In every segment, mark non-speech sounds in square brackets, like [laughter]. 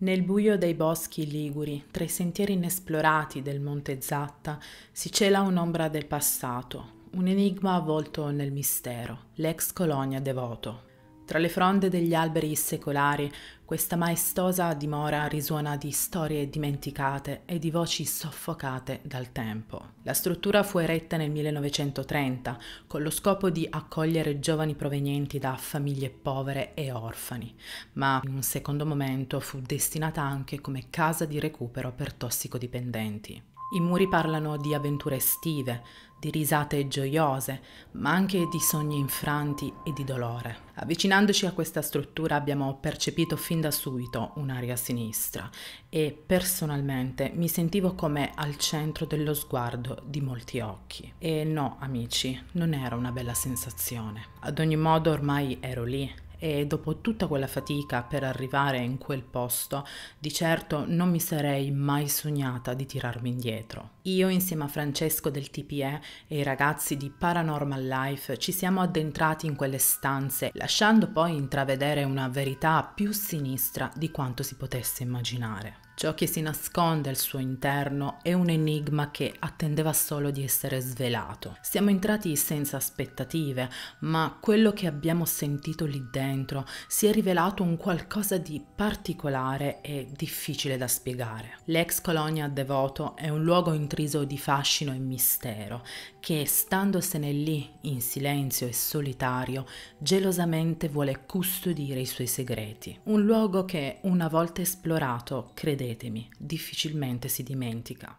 Nel buio dei boschi liguri, tra i sentieri inesplorati del Monte Zatta, si cela un'ombra del passato, un enigma avvolto nel mistero, l'ex colonia devoto. Tra le fronde degli alberi secolari, questa maestosa dimora risuona di storie dimenticate e di voci soffocate dal tempo. La struttura fu eretta nel 1930 con lo scopo di accogliere giovani provenienti da famiglie povere e orfani, ma in un secondo momento fu destinata anche come casa di recupero per tossicodipendenti. I muri parlano di avventure estive, di risate gioiose, ma anche di sogni infranti e di dolore. Avvicinandoci a questa struttura abbiamo percepito fin da subito un'aria sinistra e personalmente mi sentivo come al centro dello sguardo di molti occhi. E no, amici, non era una bella sensazione. Ad ogni modo ormai ero lì e dopo tutta quella fatica per arrivare in quel posto, di certo non mi sarei mai sognata di tirarmi indietro. Io insieme a Francesco del TPE e i ragazzi di Paranormal Life ci siamo addentrati in quelle stanze, lasciando poi intravedere una verità più sinistra di quanto si potesse immaginare. Ciò che si nasconde al suo interno è un enigma che attendeva solo di essere svelato. Siamo entrati senza aspettative, ma quello che abbiamo sentito lì dentro si è rivelato un qualcosa di particolare e difficile da spiegare. L'ex colonia Devoto è un luogo intriso di fascino e mistero che, standosene lì in silenzio e solitario, gelosamente vuole custodire i suoi segreti. Un luogo che, una volta esplorato, credetemi, difficilmente si dimentica.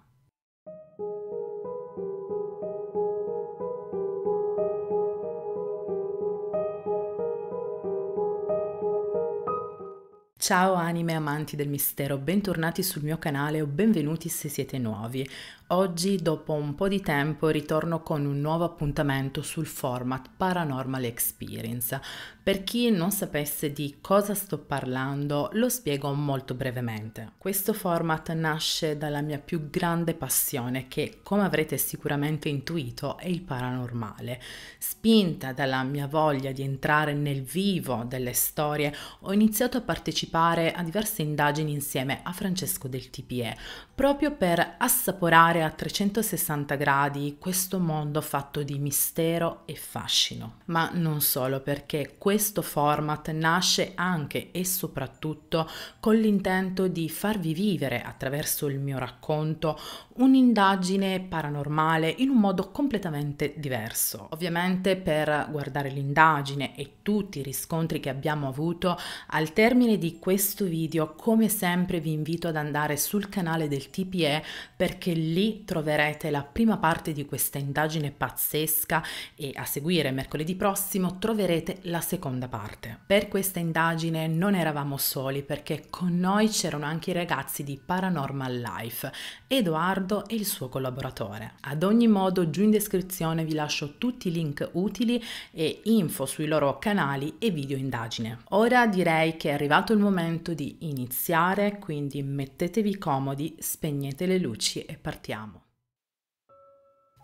Ciao anime amanti del mistero, bentornati sul mio canale o benvenuti se siete nuovi. Oggi, dopo un po' di tempo, ritorno con un nuovo appuntamento sul format Paranormal Experience. Per chi non sapesse di cosa sto parlando, lo spiego molto brevemente. Questo format nasce dalla mia più grande passione che, come avrete sicuramente intuito, è il paranormale. Spinta dalla mia voglia di entrare nel vivo delle storie, ho iniziato a partecipare a diverse indagini insieme a Francesco del TPE, proprio per assaporare guardare a 360 gradi questo mondo fatto di mistero e fascino. Ma non solo perché questo format nasce anche e soprattutto con l'intento di farvi vivere attraverso il mio racconto un'indagine paranormale in un modo completamente diverso. Ovviamente per guardare l'indagine e tutti i riscontri che abbiamo avuto, al termine di questo video come sempre vi invito ad andare sul canale del TPE perché lì troverete la prima parte di questa indagine pazzesca e a seguire mercoledì prossimo troverete la seconda parte. Per questa indagine non eravamo soli perché con noi c'erano anche i ragazzi di Paranormal Life, Edoardo e il suo collaboratore. Ad ogni modo giù in descrizione vi lascio tutti i link utili e info sui loro canali e video indagine. Ora direi che è arrivato il momento di iniziare, quindi mettetevi comodi, spegnete le luci e partiamo abbiamo.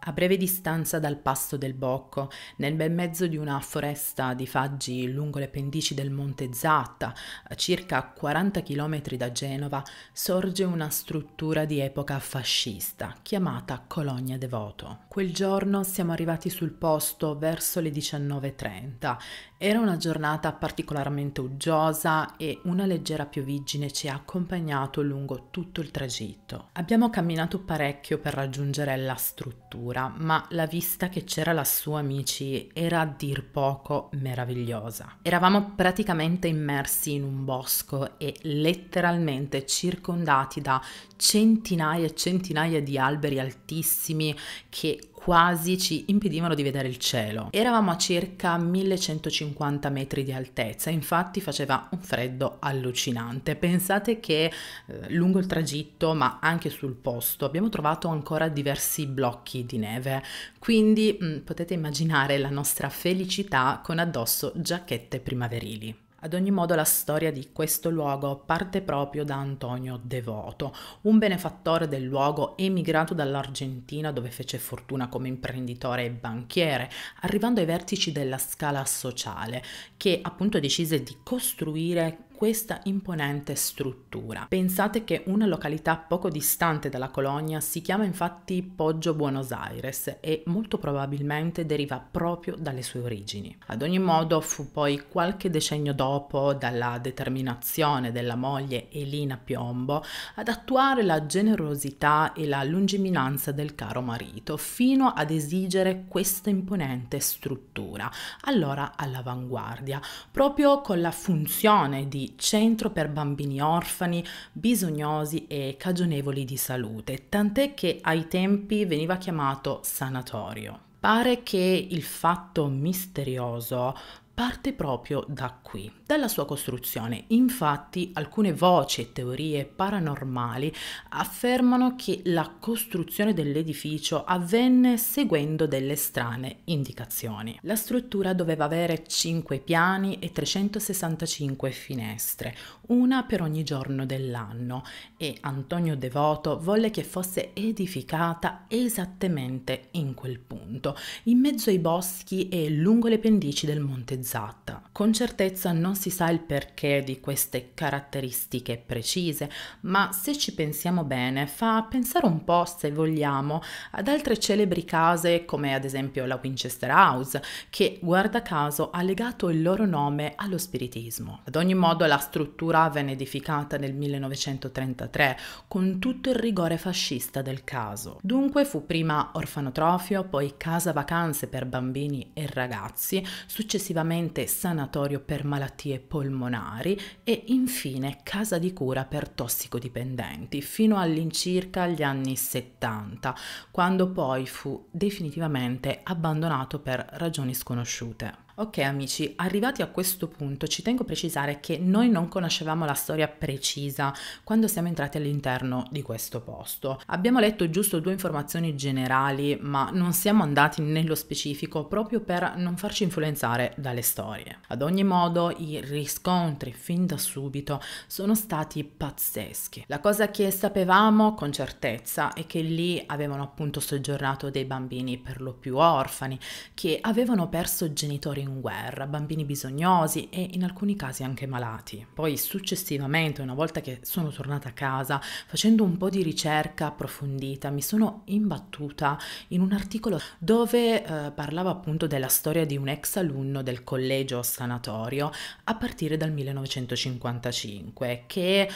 A breve distanza dal passo del Bocco, nel bel mezzo di una foresta di faggi lungo le pendici del Monte Zatta, a circa 40 km da Genova, sorge una struttura di epoca fascista, chiamata Colonia Devoto. Quel giorno siamo arrivati sul posto verso le 19.30. Era una giornata particolarmente uggiosa e una leggera piovigine ci ha accompagnato lungo tutto il tragitto. Abbiamo camminato parecchio per raggiungere la struttura dura, ma la vista che c'era lassù, amici, era a dir poco meravigliosa. Eravamo praticamente immersi in un bosco e letteralmente circondati da centinaia e centinaia di alberi altissimi che quasi ci impedivano di vedere il cielo. Eravamo a circa 1150 metri di altezza, infatti faceva un freddo allucinante. Pensate che eh, lungo il tragitto, ma anche sul posto, abbiamo trovato ancora diversi blocchi di neve, quindi mh, mm, potete immaginare la nostra felicità con addosso giacchette primaverili. Ad ogni modo la storia di questo luogo parte proprio da Antonio Devoto, un benefattore del luogo emigrato dall'Argentina dove fece fortuna come imprenditore e banchiere, arrivando ai vertici della scala sociale, che appunto decise di costruire questa imponente struttura. Pensate che una località poco distante dalla colonia si chiama infatti Poggio Buenos Aires e molto probabilmente deriva proprio dalle sue origini. Ad ogni modo fu poi qualche decennio dopo dalla determinazione della moglie Elina Piombo ad attuare la generosità e la lungiminanza del caro marito fino ad esigere questa imponente struttura, allora all'avanguardia, proprio con la funzione di centro per bambini orfani, bisognosi e cagionevoli di salute, tant'è che ai tempi veniva chiamato sanatorio. Pare che il fatto misterioso parte proprio da qui, dalla sua costruzione. Infatti alcune voci e teorie paranormali affermano che la costruzione dell'edificio avvenne seguendo delle strane indicazioni. La struttura doveva avere 5 piani e 365 finestre, una per ogni giorno dell'anno e Antonio Devoto volle che fosse edificata esattamente in quel punto, in mezzo ai boschi e lungo le pendici del Monte realizzata. Con certezza non si sa il perché di queste caratteristiche precise, ma se ci pensiamo bene fa pensare un po', se vogliamo, ad altre celebri case come ad esempio la Winchester House, che guarda caso ha legato il loro nome allo spiritismo. Ad ogni modo la struttura venne edificata nel 1933 con tutto il rigore fascista del caso. Dunque fu prima orfanotrofio, poi casa vacanze per bambini e ragazzi, successivamente ovviamente sanatorio per malattie polmonari e infine casa di cura per tossicodipendenti fino all'incirca gli anni 70, quando poi fu definitivamente abbandonato per ragioni sconosciute. Ok amici, arrivati a questo punto ci tengo a precisare che noi non conoscevamo la storia precisa quando siamo entrati all'interno di questo posto. Abbiamo letto giusto due informazioni generali, ma non siamo andati nello specifico proprio per non farci influenzare dalle storie. Ad ogni modo, i riscontri fin da subito sono stati pazzeschi. La cosa che sapevamo con certezza è che lì avevano appunto soggiornato dei bambini per lo più orfani che avevano perso genitori in guerra, bambini bisognosi e in alcuni casi anche malati. Poi successivamente, una volta che sono tornata a casa, facendo un po' di ricerca approfondita, mi sono imbattuta in un articolo dove eh, parlava appunto della storia di un ex alunno del collegio sanatorio a partire dal 1955 che eh,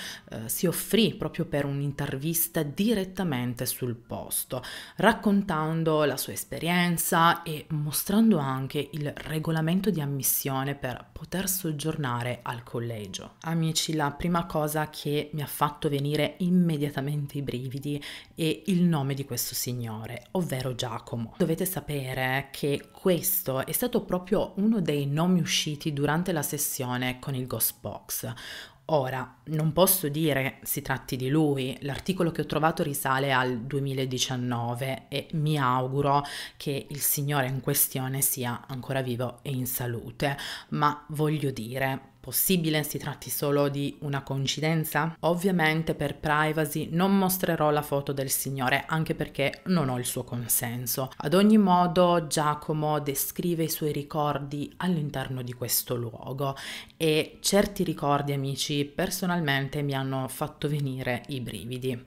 si offrì proprio per un'intervista direttamente sul posto, raccontando la sua esperienza e mostrando anche il regolamento regolamento di ammissione per poter soggiornare al collegio. Amici, la prima cosa che mi ha fatto venire immediatamente i brividi è il nome di questo signore, ovvero Giacomo. Dovete sapere che questo è stato proprio uno dei nomi usciti durante la sessione con il Ghost Box, Ora, non posso dire si tratti di lui, l'articolo che ho trovato risale al 2019 e mi auguro che il signore in questione sia ancora vivo e in salute, ma voglio dire, possibile si tratti solo di una coincidenza? Ovviamente per privacy non mostrerò la foto del signore anche perché non ho il suo consenso. Ad ogni modo Giacomo descrive i suoi ricordi all'interno di questo luogo e certi ricordi amici personalmente mi hanno fatto venire i brividi.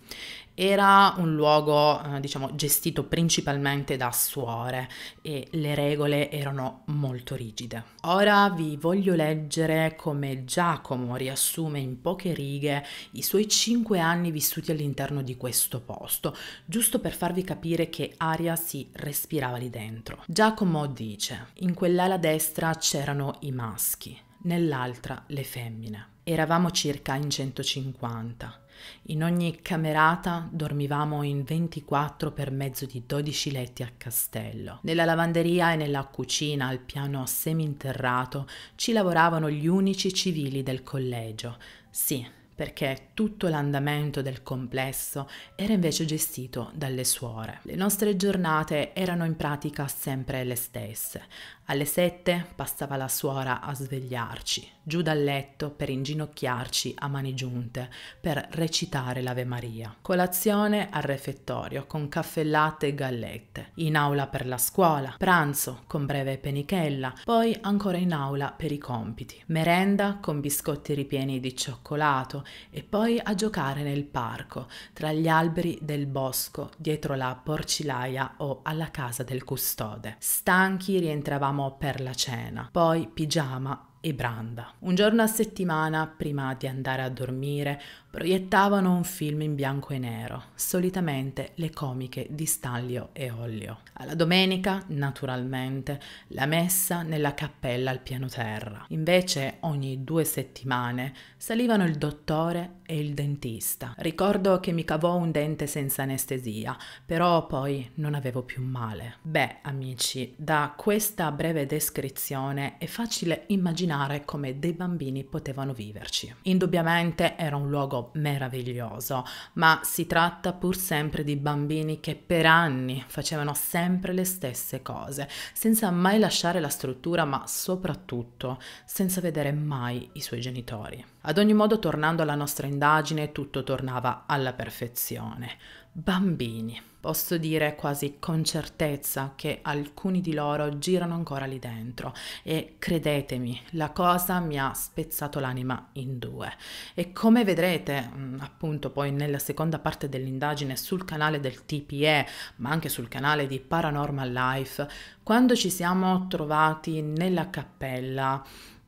Era un luogo, eh, diciamo, gestito principalmente da suore e le regole erano molto rigide. Ora vi voglio leggere come Giacomo riassume in poche righe i suoi cinque anni vissuti all'interno di questo posto, giusto per farvi capire che aria si respirava lì dentro. Giacomo dice, in quell'ala destra c'erano i maschi, nell'altra le femmine. Eravamo circa in 150. In ogni camerata dormivamo in 24 per mezzo di 12 letti a castello. Nella lavanderia e nella cucina al piano seminterrato ci lavoravano gli unici civili del collegio. Sì, perché tutto l'andamento del complesso era invece gestito dalle suore. Le nostre giornate erano in pratica sempre le stesse. Alle sette passava la suora a svegliarci, giù dal letto per inginocchiarci a mani giunte, per recitare l'Ave Maria. Colazione al refettorio con caffellate e gallette, in aula per la scuola, pranzo con breve penichella, poi ancora in aula per i compiti, merenda con biscotti ripieni di cioccolato e poi a giocare nel parco, tra gli alberi del bosco, dietro la porcilaia o alla casa del custode. Stanchi rientravamo usciamo per la cena, poi pigiama e branda. Un giorno a settimana, prima di andare a dormire, proiettavano un film in bianco e nero, solitamente le comiche di staglio e olio. Alla domenica, naturalmente, la messa nella cappella al piano terra. Invece, ogni due settimane salivano il dottore e il dentista. Ricordo che mi cavò un dente senza anestesia, però poi non avevo più male. Beh, amici, da questa breve descrizione è facile immaginare come dei bambini potevano viverci. Indubbiamente era un luogo meraviglioso, ma si tratta pur sempre di bambini che per anni facevano sempre le stesse cose, senza mai lasciare la struttura, ma soprattutto senza vedere mai i suoi genitori. Ad ogni modo, tornando alla nostra indagine, tutto tornava alla perfezione. Bambini. Posso dire quasi con certezza che alcuni di loro girano ancora lì dentro e credetemi, la cosa mi ha spezzato l'anima in due. E come vedrete mm, appunto poi nella seconda parte dell'indagine sul canale del TPE, ma anche sul canale di Paranormal Life, quando ci siamo trovati nella cappella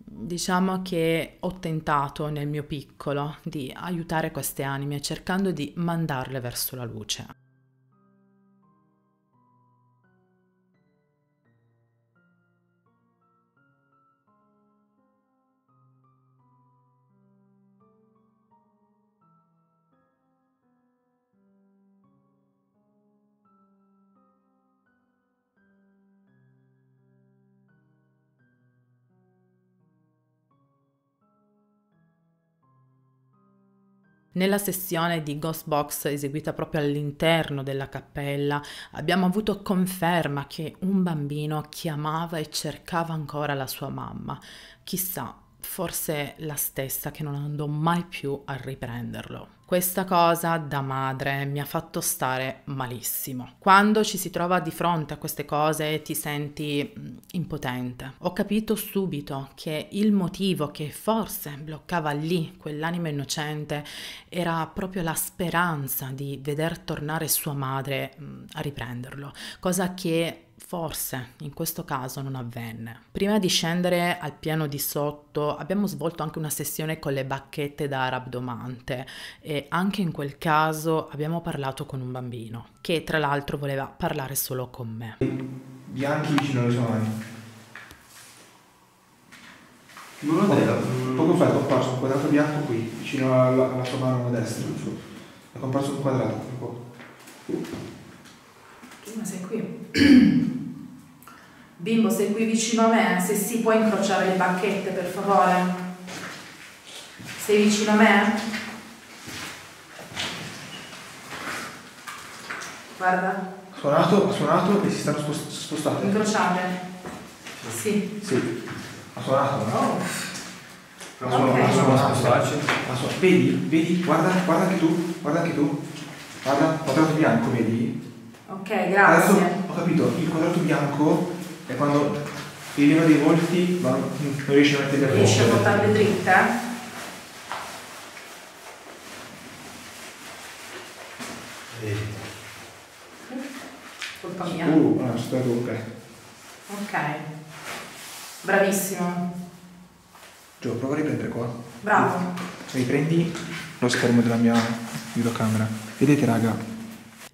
Diciamo che ho tentato nel mio piccolo di aiutare queste anime cercando di mandarle verso la luce. Nella sessione di Ghost Box eseguita proprio all'interno della cappella abbiamo avuto conferma che un bambino chiamava e cercava ancora la sua mamma. Chissà, forse la stessa che non andò mai più a riprenderlo. Questa cosa da madre mi ha fatto stare malissimo. Quando ci si trova di fronte a queste cose ti senti mm, impotente. Ho capito subito che il motivo che forse bloccava lì quell'anima innocente era proprio la speranza di veder tornare sua madre mm, a riprenderlo, cosa che Forse in questo caso non avvenne. Prima di scendere al piano di sotto abbiamo svolto anche una sessione con le bacchette da rabdomante e anche in quel caso abbiamo parlato con un bambino che tra l'altro voleva parlare solo con me. Bianchi vicino alle sue mani. Non lo vedo. Poco fa è comparso un quadrato bianco qui, vicino alla, alla sua mano destra. È comparso un quadrato. Tu ma sei qui? [clears throat] Bimbo, sei qui vicino a me? Se sì, puoi incrociare le bacchette, per favore? Sei vicino a me? Guarda. Ha suonato, ha suonato e si stanno spostando. Incrociate? Sì. Sì. Ha suonato, no? Oh. Ha suonato, okay. ha suonato. Suon vedi, vedi, guarda, guarda anche tu, guarda anche tu. Guarda, quadrato bianco, vedi? Ok, grazie. Adesso ho capito, il quadrato bianco e quando il libro dei volti non riesce a metterli a Riesce a portarli dritta? Eh. Colpa mia. Uh, ah, sta Luca. Ok. Bravissimo. Gio, prova a riprendere qua. Bravo. Riprendi lo schermo della mia videocamera. Vedete raga,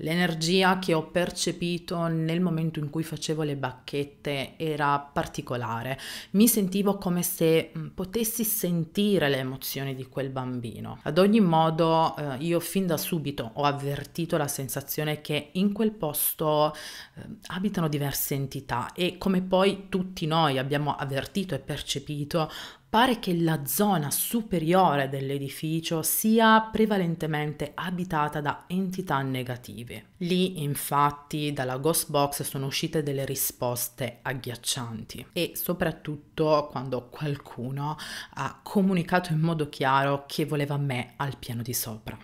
L'energia che ho percepito nel momento in cui facevo le bacchette era particolare. Mi sentivo come se mm, potessi sentire le emozioni di quel bambino. Ad ogni modo, eh, io fin da subito ho avvertito la sensazione che in quel posto eh, abitano diverse entità e come poi tutti noi abbiamo avvertito e percepito, pare che la zona superiore dell'edificio sia prevalentemente abitata da entità negative. Lì infatti dalla ghost box sono uscite delle risposte agghiaccianti e soprattutto quando qualcuno ha comunicato in modo chiaro che voleva me al piano di sopra.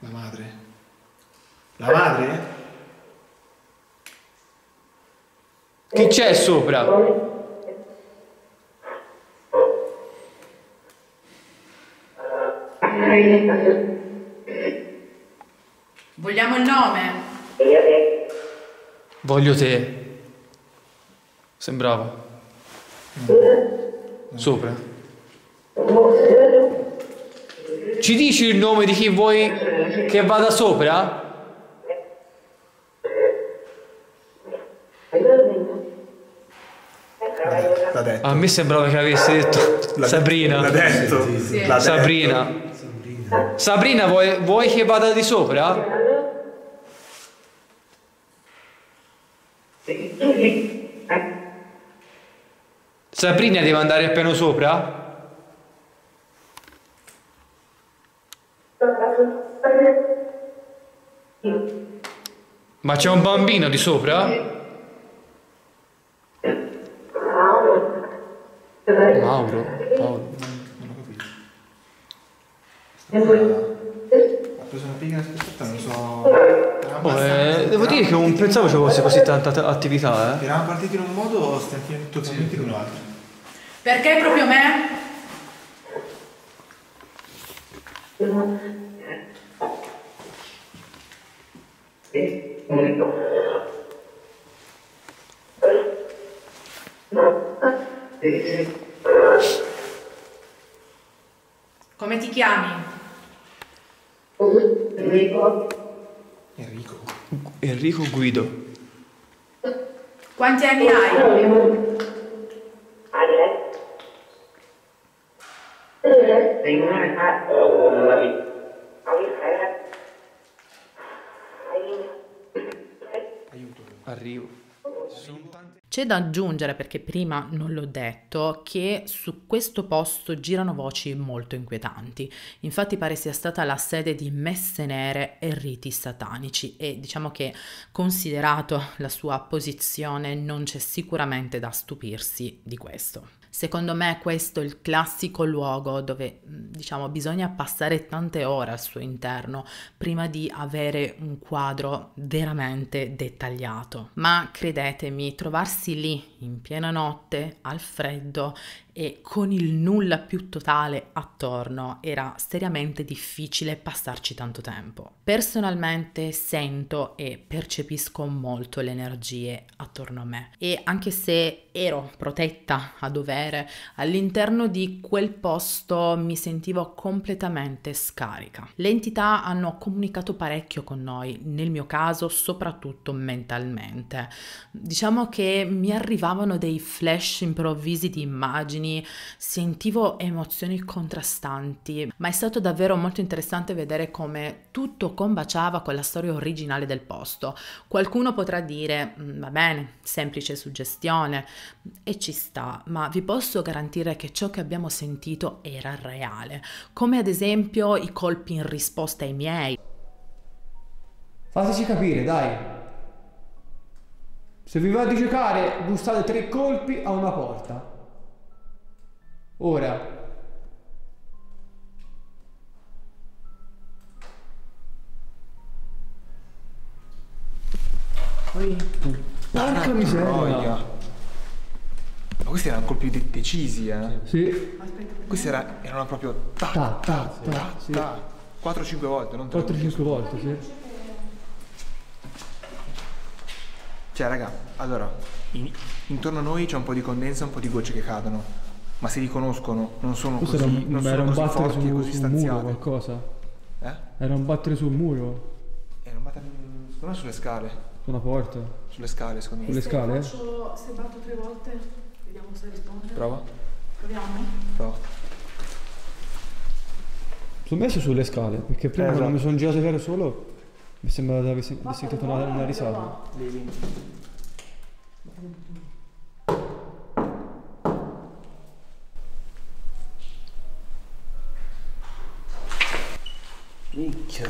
La madre? La madre? Chi c'è sopra? Vogliamo il nome? Voglio te. Voglio te. Sembrava. Sopra. Ci dici il nome di chi vuoi che vada sopra? A me sembrava che avesse detto Sabrina. L'ha detto. Sabrina. Sabrina, vuoi, vuoi che vada di sopra? Sabrina deve andare appena sopra? Ma c'è un bambino di sopra? Mauro. Mauro. Ho preso una piccola aspettata, non so... Oh, eh, devo dire che non pensavo ci fosse così tanta attività, eh. Eravamo partiti in un modo, stiamo finendo totalmente sì. con l'altro. Perché proprio me? Federico Guido. Quanti anni hai? da aggiungere, perché prima non l'ho detto, che su questo posto girano voci molto inquietanti. Infatti pare sia stata la sede di messe nere e riti satanici e diciamo che considerato la sua posizione non c'è sicuramente da stupirsi di questo. Secondo me questo è il classico luogo dove diciamo bisogna passare tante ore al suo interno prima di avere un quadro veramente dettagliato. Ma credetemi, trovarsi lì in piena notte al freddo e con il nulla più totale attorno era seriamente difficile passarci tanto tempo. Personalmente sento e percepisco molto le energie attorno a me e anche se ero protetta a dovere, all'interno di quel posto mi sentivo completamente scarica. Le entità hanno comunicato parecchio con noi, nel mio caso soprattutto mentalmente. Diciamo che mi arrivavano dei flash improvvisi di immagini emozioni, sentivo emozioni contrastanti, ma è stato davvero molto interessante vedere come tutto combaciava con la storia originale del posto. Qualcuno potrà dire, mm, va bene, semplice suggestione, e ci sta, ma vi posso garantire che ciò che abbiamo sentito era reale, come ad esempio i colpi in risposta ai miei. Fateci capire, dai. Se vi va di giocare, bustate tre colpi a una porta. Ora, Porca ah, miseria! Ma questi erano colpi decisi, eh? Sì. Questi era, erano proprio ta ta ta ta, ta, ta. 4-5 volte, non 4-5 volte, sì. Cioè, raga, allora, in, intorno a noi c'è un po' di condensa, un po' di gocce che cadono ma si riconoscono, non sono Questo così, era, non era sono così forti su, così stanziati. Muro qualcosa? Eh? Era un battere sul muro? Era un battere, secondo me sulle scale. Su una porta? Sulle scale, secondo me. Sulle scale? Faccio, se batto tre volte, vediamo se risponde. Prova. Proviamo? Prova. Sono messo sulle scale, perché prima eh, esatto. mi sono girato che ero solo, mi sembrava di aver sentito una, una risata. Lì, lì. Minchia.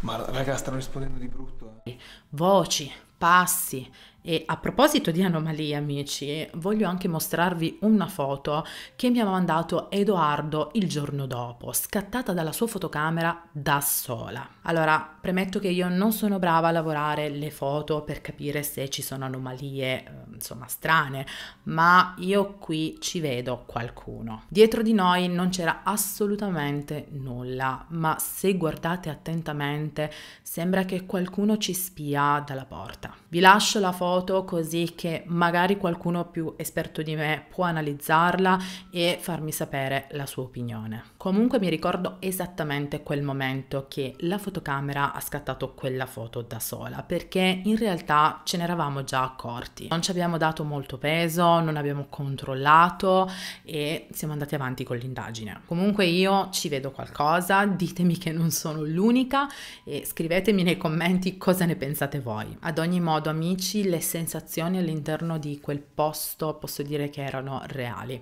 Ma raga, stanno rispondendo di brutto. Eh. Voci, passi, e a proposito di anomalie, amici, voglio anche mostrarvi una foto che mi ha mandato Edoardo il giorno dopo, scattata dalla sua fotocamera da sola. Allora, premetto che io non sono brava a lavorare le foto per capire se ci sono anomalie, ehm, insomma, strane, ma io qui ci vedo qualcuno. Dietro di noi non c'era assolutamente nulla, ma se guardate attentamente sembra che qualcuno ci spia dalla porta. Vi lascio la foto foto così che magari qualcuno più esperto di me può analizzarla e farmi sapere la sua opinione. Comunque mi ricordo esattamente quel momento che la fotocamera ha scattato quella foto da sola perché in realtà ce ne eravamo già accorti. Non ci abbiamo dato molto peso, non abbiamo controllato e siamo andati avanti con l'indagine. Comunque io ci vedo qualcosa, ditemi che non sono l'unica e scrivetemi nei commenti cosa ne pensate voi. Ad ogni modo amici le sensazioni all'interno di quel posto posso dire che erano reali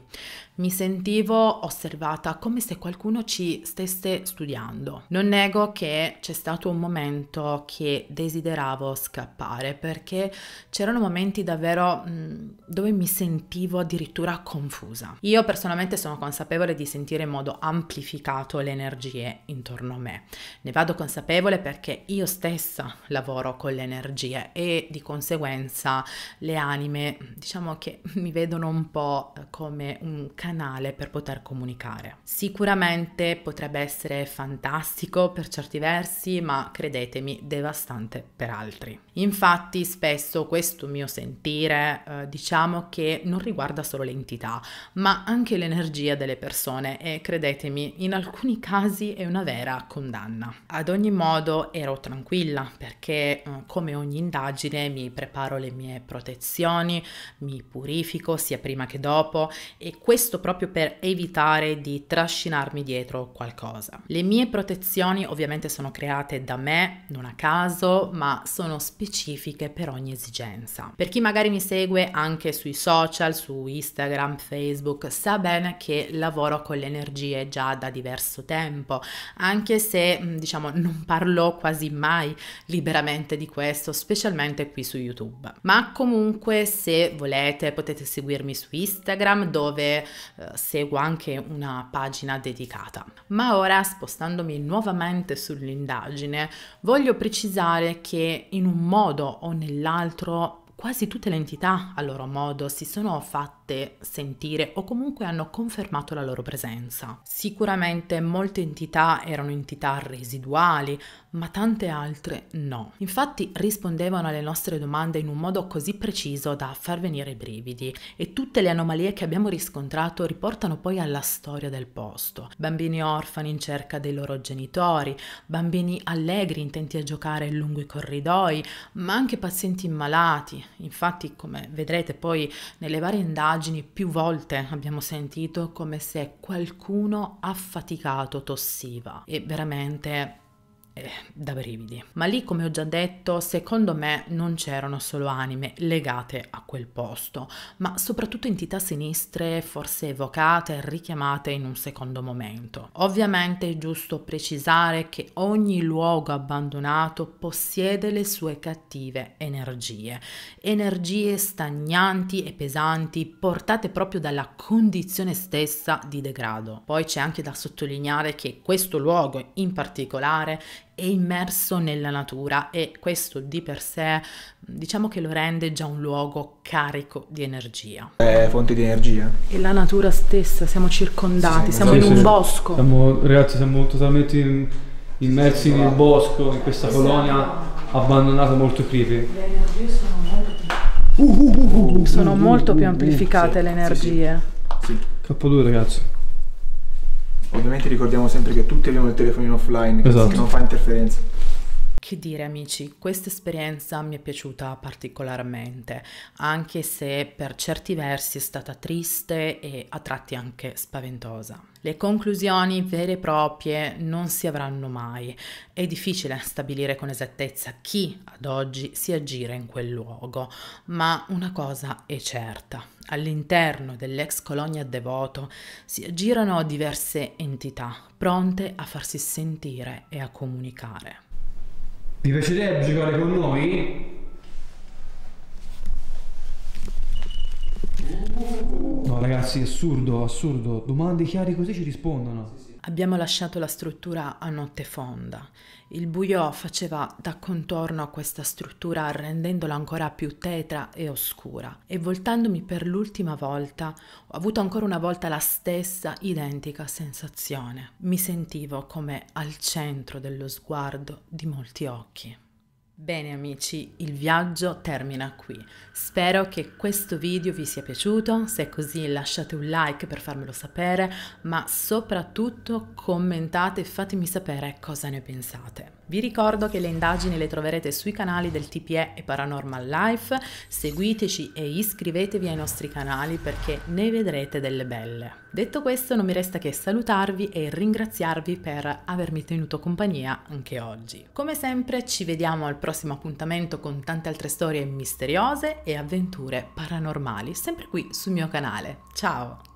mi sentivo osservata come se qualcuno ci stesse studiando. Non nego che c'è stato un momento che desideravo scappare perché c'erano momenti davvero mh, mm, dove mi sentivo addirittura confusa. Io personalmente sono consapevole di sentire in modo amplificato le energie intorno a me. Ne vado consapevole perché io stessa lavoro con le energie e di conseguenza le anime diciamo che [laughs] mi vedono un po' come un canale canale per poter comunicare. Sicuramente potrebbe essere fantastico per certi versi, ma credetemi, devastante per altri. Infatti spesso questo mio sentire eh, diciamo che non riguarda solo l'entità, ma anche l'energia delle persone e credetemi, in alcuni casi è una vera condanna. Ad ogni modo ero tranquilla perché eh, come ogni indagine mi preparo le mie protezioni, mi purifico sia prima che dopo e questo questo proprio per evitare di trascinarmi dietro qualcosa. Le mie protezioni ovviamente sono create da me, non a caso, ma sono specifiche per ogni esigenza. Per chi magari mi segue anche sui social, su Instagram, Facebook, sa bene che lavoro con le energie già da diverso tempo, anche se mm, diciamo non parlo quasi mai liberamente di questo, specialmente qui su YouTube. Ma comunque se volete potete seguirmi su Instagram dove eh, seguo anche una pagina dedicata. Ma ora, spostandomi nuovamente sull'indagine, voglio precisare che in un modo o nell'altro quasi tutte le entità a loro modo si sono fatte fatte sentire o comunque hanno confermato la loro presenza. Sicuramente molte entità erano entità residuali, ma tante altre no. Infatti rispondevano alle nostre domande in un modo così preciso da far venire i brividi e tutte le anomalie che abbiamo riscontrato riportano poi alla storia del posto. Bambini orfani in cerca dei loro genitori, bambini allegri intenti a giocare lungo i corridoi, ma anche pazienti malati. Infatti, come vedrete poi nelle varie indagini, immagini più volte abbiamo sentito come se qualcuno affaticato tossiva e veramente eh, da brividi. Ma lì, come ho già detto, secondo me non c'erano solo anime legate a quel posto, ma soprattutto entità sinistre forse evocate e richiamate in un secondo momento. Ovviamente è giusto precisare che ogni luogo abbandonato possiede le sue cattive energie, energie stagnanti e pesanti portate proprio dalla condizione stessa di degrado. Poi c'è anche da sottolineare che questo luogo in particolare è immerso nella natura e questo di per sé diciamo che lo rende già un luogo carico di energia. È fonte di energia. E la natura stessa, siamo circondati, sì, siamo sì, in un sì. bosco. Siamo, ragazzi, siamo totalmente in, immersi nel bosco, in questa colonia abbandonata molto creepy. Le energie sono molto più, amplificate le energie. Sì. Capo due ragazzi. Ovviamente ricordiamo sempre che tutti abbiamo il telefono offline, esatto. che non fa interferenza. Che dire amici, questa esperienza mi è piaciuta particolarmente, anche se per certi versi è stata triste e a tratti anche spaventosa. Le conclusioni vere e proprie non si avranno mai. È difficile stabilire con esattezza chi ad oggi si aggira in quel luogo, ma una cosa è certa All'interno dell'ex colonia devoto si aggirano diverse entità pronte a farsi sentire e a comunicare. Ti piacerebbe giocare con noi? No ragazzi, assurdo, assurdo. Domande chiare così ci rispondono. Sì, Abbiamo lasciato la struttura a notte fonda. Il buio faceva da contorno a questa struttura rendendola ancora più tetra e oscura e voltandomi per l'ultima volta ho avuto ancora una volta la stessa identica sensazione. Mi sentivo come al centro dello sguardo di molti occhi. Bene amici, il viaggio termina qui. Spero che questo video vi sia piaciuto, se è così lasciate un like per farmelo sapere, ma soprattutto commentate e fatemi sapere cosa ne pensate. Vi ricordo che le indagini le troverete sui canali del TPE e Paranormal Life, seguiteci e iscrivetevi ai nostri canali perché ne vedrete delle belle. Detto questo non mi resta che salutarvi e ringraziarvi per avermi tenuto compagnia anche oggi. Come sempre ci vediamo al prossimo prossimo appuntamento con tante altre storie misteriose e avventure paranormali, sempre qui sul mio canale. Ciao!